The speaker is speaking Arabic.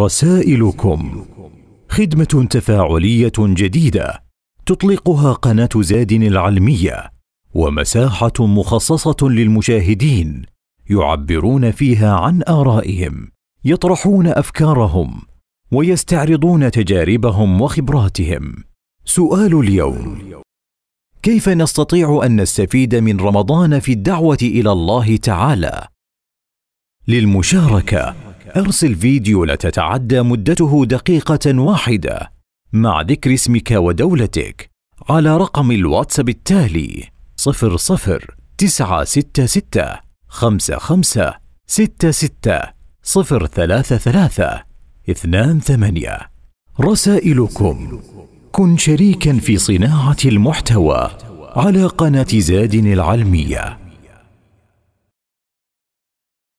رسائلكم خدمة تفاعلية جديدة تطلقها قناة زاد العلمية ومساحة مخصصة للمشاهدين يعبرون فيها عن آرائهم يطرحون أفكارهم ويستعرضون تجاربهم وخبراتهم سؤال اليوم كيف نستطيع أن نستفيد من رمضان في الدعوة إلى الله تعالى؟ للمشاركة أرسل فيديو لا تتعدى مدته دقيقة واحدة مع ذكر اسمك ودولتك على رقم الواتساب التالي 00966 رسائلكم كن شريكا في صناعة المحتوى على قناة زاد العلمية